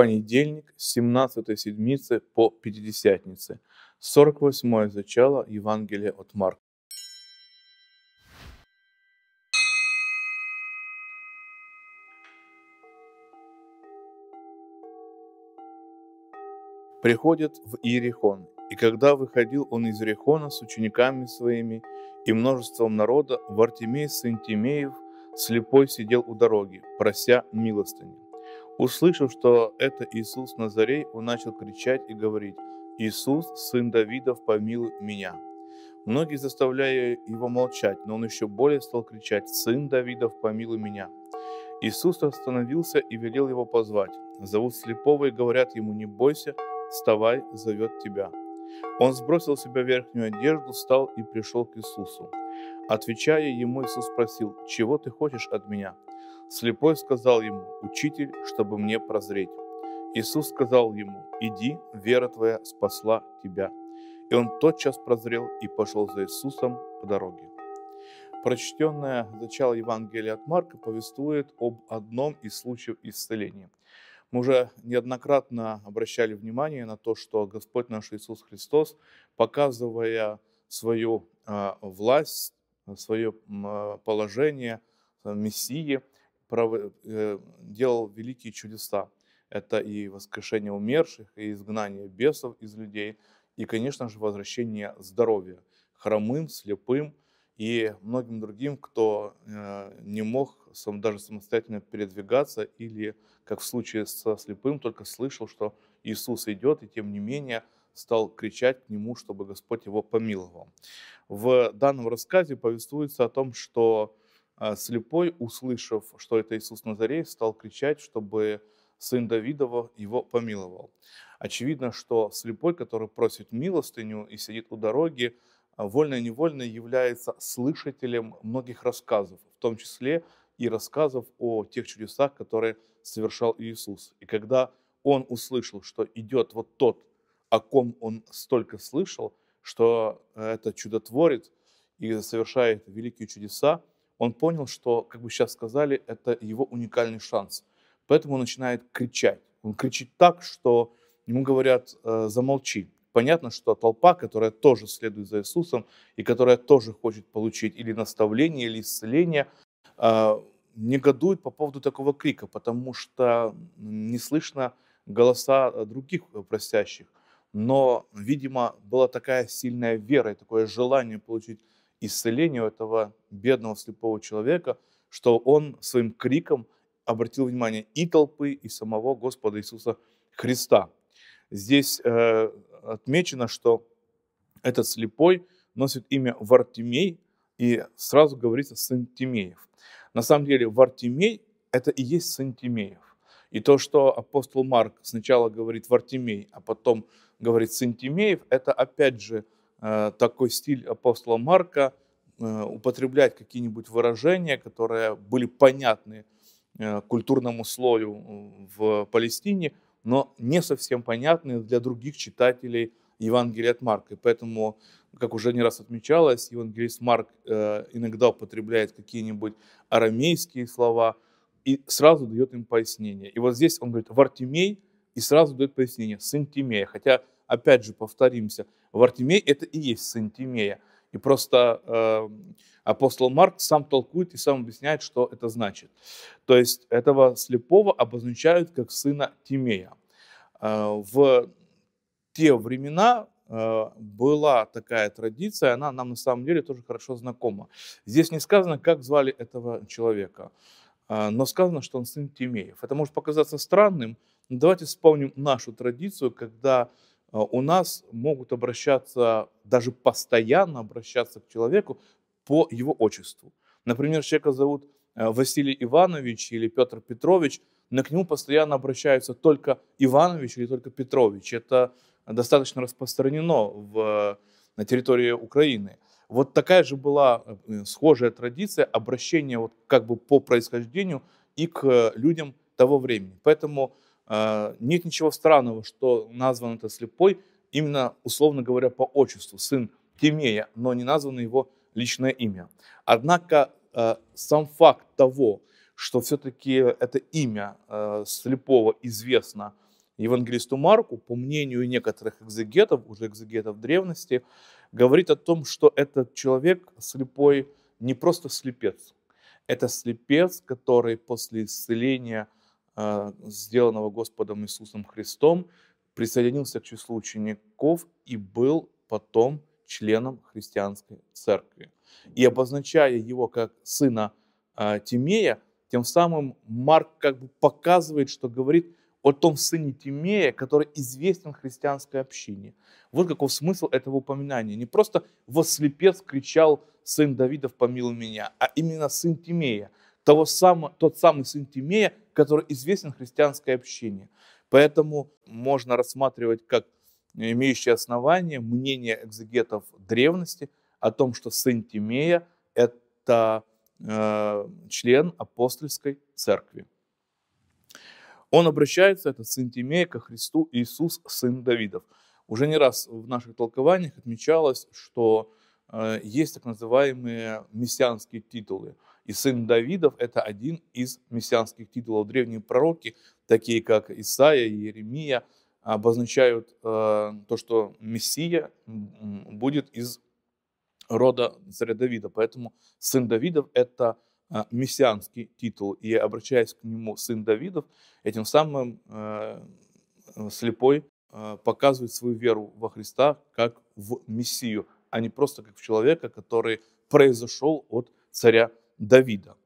понедельник с 17 седмицы по Пятидесятнице, 48 зачало Евангелия от Марка. Приходит в Иерихон, и когда выходил он из Иерихона с учениками своими и множеством народа, Вартимей сын Тимеев слепой сидел у дороги, прося милостыню. Услышав, что это Иисус Назарей, он начал кричать и говорить, «Иисус, сын Давидов, помилуй меня!» Многие заставляли его молчать, но он еще более стал кричать «Сын Давидов, помилуй меня!» Иисус остановился и велел его позвать. Зовут слепого и говорят ему «Не бойся, вставай, зовет тебя». Он сбросил с себя верхнюю одежду, встал и пришел к Иисусу. Отвечая ему, Иисус спросил, «Чего ты хочешь от меня?» Слепой сказал ему, «Учитель, чтобы мне прозреть». Иисус сказал ему, «Иди, вера твоя спасла тебя». И он тотчас прозрел и пошел за Иисусом по дороге. Прочтенное начало Евангелия от Марка повествует об одном из случаев исцеления. Мы уже неоднократно обращали внимание на то, что Господь наш Иисус Христос, показывая свою э, власть, свое э, положение, э, Мессии, Э, делал великие чудеса. Это и воскрешение умерших, и изгнание бесов из людей, и, конечно же, возвращение здоровья хромым, слепым и многим другим, кто э, не мог сам, даже самостоятельно передвигаться или, как в случае со слепым, только слышал, что Иисус идет, и тем не менее стал кричать к нему, чтобы Господь его помиловал. В данном рассказе повествуется о том, что а, слепой, услышав, что это Иисус Назарей, стал кричать, чтобы сын Давидова его помиловал. Очевидно, что слепой, который просит милостыню и сидит у дороги, а, вольно-невольно является слышателем многих рассказов, в том числе и рассказов о тех чудесах, которые совершал Иисус. И когда он услышал, что идет вот тот, о ком он столько слышал, что э, это чудотворец и совершает великие чудеса, он понял, что, как бы сейчас сказали, это его уникальный шанс. Поэтому он начинает кричать. Он кричит так, что ему говорят э, «замолчи». Понятно, что толпа, которая тоже следует за Иисусом и которая тоже хочет получить или наставление, или исцеление, э, негодует по поводу такого крика, потому что не слышно голоса э, других просящих. Но, видимо, была такая сильная вера и такое желание получить исцелению этого бедного слепого человека, что он своим криком обратил внимание и толпы, и самого Господа Иисуса Христа. Здесь э, отмечено, что этот слепой носит имя Вартимей, и сразу говорится «сын Тимеев». На самом деле Вартимей – это и есть сын Тимеев. И то, что апостол Марк сначала говорит Вартимей, а потом говорит сын Тимеев, это опять же – Э, такой стиль апостола Марка э, употреблять какие-нибудь выражения, которые были понятны э, культурному слою в Палестине, но не совсем понятны для других читателей Евангелия от Марка. И поэтому, как уже не раз отмечалось, евангелист Марк иногда употребляет какие-нибудь арамейские слова и сразу дает им пояснение. И вот здесь он говорит «Вартимей» и сразу дает пояснение «Сын Тимея». Хотя опять же, повторимся, Вартимей – это и есть сын Тимея. И просто э, апостол Марк сам толкует и сам объясняет, что это значит. То есть этого слепого обозначают как сына Тимея. Э, в те времена э, была такая традиция, она нам на самом деле тоже хорошо знакома. Здесь не сказано, как звали этого человека, э, но сказано, что он сын Тимеев. Это может показаться странным, но давайте вспомним нашу традицию, когда Э, у нас могут обращаться, даже постоянно обращаться к человеку по его отчеству. Например, человека зовут э, Василий Иванович или Петр Петрович, но к нему постоянно обращаются только Иванович или только Петрович. Это достаточно распространено в, на территории Украины. Вот такая же была э, схожая традиция обращения вот как бы по происхождению и к людям того времени. Поэтому а, нет ничего странного, что назван этот слепой именно, условно говоря, по отчеству, сын Тимея, но не названо его личное имя. Однако а, сам факт того, что все-таки это имя а, слепого известно евангелисту Марку, по мнению некоторых экзегетов, уже экзегетов древности, говорит о том, что этот человек слепой не просто слепец, это слепец, который после исцеления – а, сделанного Господом Иисусом Христом, присоединился к числу учеников и был потом членом христианской церкви. И обозначая его как сына а, Тимея, тем самым Марк как бы показывает, что говорит о том сыне Тимея, который известен христианской общине. Вот каков смысл этого упоминания. Не просто «во слепец кричал сын Давидов, помилуй меня», а именно сын Тимея – того самого, тот самый сын Тимея, который известен христианской общине. Поэтому можно рассматривать как имеющие основание мнение экзегетов древности о том, что сын Тимея – это э, член апостольской церкви. Он обращается, этот сын Тимея, ко Христу Иисус, сын Давидов. Уже не раз в наших толкованиях отмечалось, что э, есть так называемые мессианские титулы – и сын Давидов – это один из мессианских титулов. Древние пророки, такие как Исаия и Еремия, обозначают э, то, что Мессия будет из рода царя Давида. Поэтому сын Давидов – это э, мессианский титул. И обращаясь к нему сын Давидов, этим самым э, слепой э, показывает свою веру во Христа как в Мессию, а не просто как в человека, который произошел от царя Давида.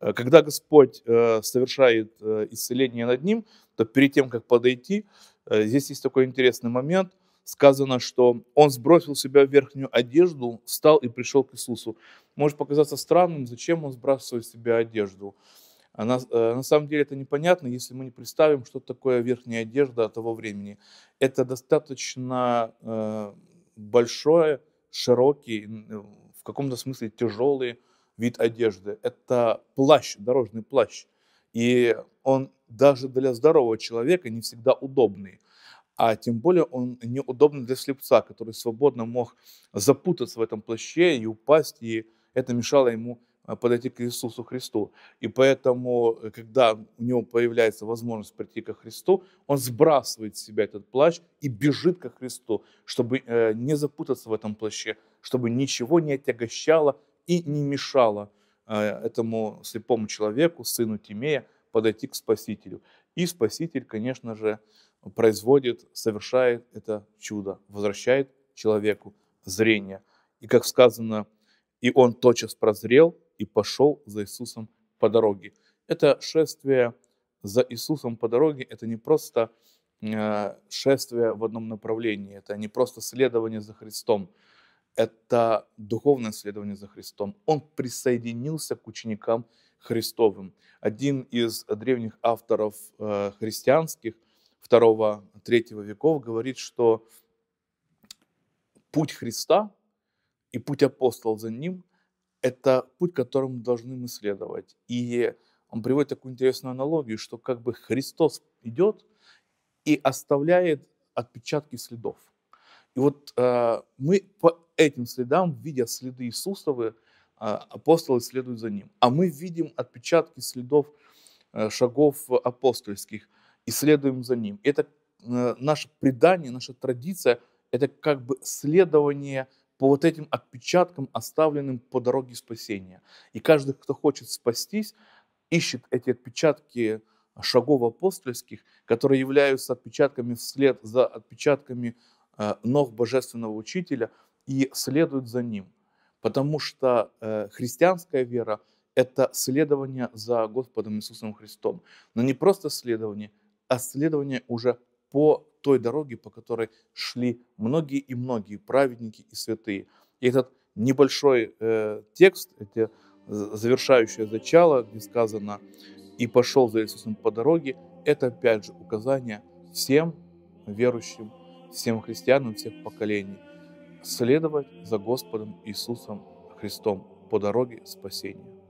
Э, когда Господь э, совершает э, исцеление над ним, то перед тем, как подойти, здесь есть такой интересный момент. Сказано, что он сбросил себя верхнюю одежду, встал и пришел к Иисусу. Может показаться странным, зачем он сбрасывает себя одежду. А на, на самом деле это непонятно, если мы не представим, что такое верхняя одежда того времени. Это достаточно э, большое, широкий, в каком-то смысле тяжелый вид одежды. Это плащ, дорожный плащ. И он даже для здорового человека не всегда удобный. А тем более он неудобный для слепца, который свободно мог запутаться в этом плаще и упасть, и это мешало ему э, подойти к Иисусу Христу. И поэтому, э, когда у него появляется возможность прийти ко Христу, он сбрасывает с себя этот плащ и бежит ко Христу, чтобы э, не запутаться в этом плаще, чтобы ничего не отягощало и не мешало э, этому слепому человеку, сыну Тимея, подойти к Спасителю. И Спаситель, конечно же, производит, совершает это чудо, возвращает человеку зрение. И как сказано, и он тотчас прозрел и пошел за Иисусом по дороге. Это шествие за Иисусом по дороге, это не просто э, шествие в одном направлении, это не просто следование за Христом, это духовное следование за Христом. Он присоединился к ученикам Христовым. Один из древних авторов э, христианских II-III веков говорит, что путь Христа и путь апостолов за ним – это путь, которому должны мы следовать. И он приводит такую интересную аналогию, что как бы Христос идет и оставляет отпечатки следов. И вот э, мы по этим следам, видя следы Иисусовы, а, апостолы следуют за ним. А мы видим отпечатки следов э, шагов апостольских и следуем за ним. Это э, наше предание, наша традиция, это как бы следование по вот этим отпечаткам, оставленным по дороге спасения. И каждый, кто хочет спастись, ищет эти отпечатки шагов апостольских, которые являются отпечатками вслед за отпечатками Э, ног божественного учителя и следуют за ним. Потому что э, христианская вера – это следование за Господом Иисусом Христом. Но не просто следование, а следование уже по той дороге, по которой шли многие и многие праведники и святые. И этот небольшой э, текст, это завершающее зачало, где сказано «И пошел за Иисусом по дороге», это опять же указание всем верующим всем христианам всех поколений следовать за Господом Иисусом Христом по дороге спасения.